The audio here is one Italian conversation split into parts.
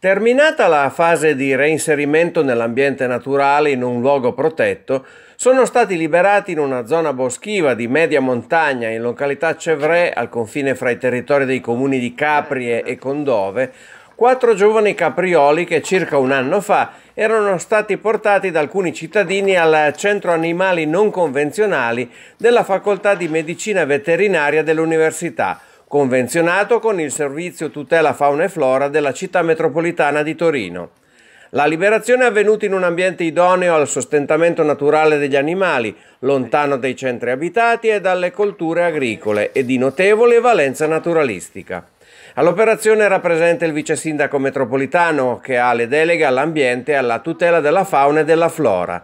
Terminata la fase di reinserimento nell'ambiente naturale in un luogo protetto, sono stati liberati in una zona boschiva di media montagna in località Cevre, al confine fra i territori dei comuni di Caprie e Condove, quattro giovani caprioli che circa un anno fa erano stati portati da alcuni cittadini al centro animali non convenzionali della facoltà di medicina veterinaria dell'università convenzionato con il Servizio Tutela Fauna e Flora della città metropolitana di Torino. La liberazione è avvenuta in un ambiente idoneo al sostentamento naturale degli animali, lontano dai centri abitati e dalle colture agricole e di notevole valenza naturalistica. All'operazione era presente il vice sindaco metropolitano che ha le deleghe all'ambiente e alla tutela della fauna e della flora.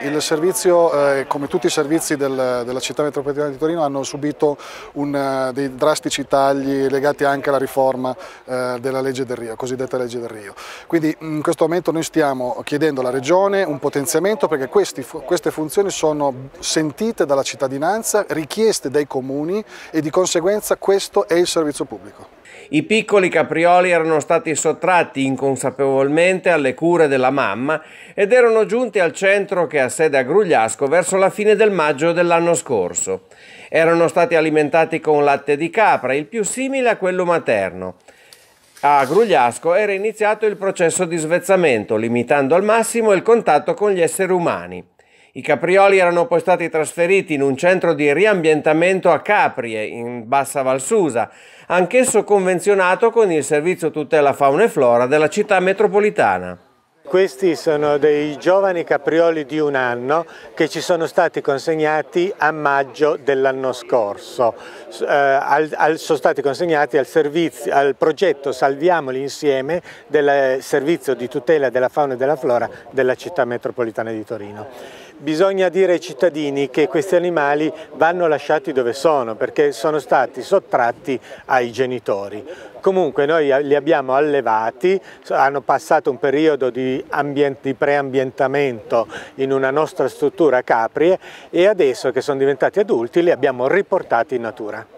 Il servizio, eh, come tutti i servizi del, della città metropolitana di Torino, hanno subito un, eh, dei drastici tagli legati anche alla riforma uh, della legge del Rio, cosiddetta legge del Rio. Quindi in questo momento noi stiamo chiedendo alla Regione un potenziamento perché questi, queste funzioni sono sentite dalla cittadinanza, richieste dai comuni e di conseguenza questo è il servizio pubblico. I piccoli caprioli erano stati sottratti inconsapevolmente alle cure della mamma ed erano giunti al centro che ha sede a Grugliasco verso la fine del maggio dell'anno scorso. Erano stati alimentati con latte di capra, il più simile a quello materno. A Grugliasco era iniziato il processo di svezzamento, limitando al massimo il contatto con gli esseri umani. I caprioli erano poi stati trasferiti in un centro di riambientamento a Caprie, in Bassa Valsusa, anch'esso convenzionato con il servizio tutela fauna e flora della città metropolitana. Questi sono dei giovani caprioli di un anno che ci sono stati consegnati a maggio dell'anno scorso. Eh, al, al, sono stati consegnati al, servizio, al progetto Salviamoli Insieme del eh, Servizio di tutela della fauna e della flora della città metropolitana di Torino. Bisogna dire ai cittadini che questi animali vanno lasciati dove sono perché sono stati sottratti ai genitori. Comunque noi li abbiamo allevati, hanno passato un periodo di di ambienti, preambientamento in una nostra struttura caprie e adesso che sono diventati adulti li abbiamo riportati in natura.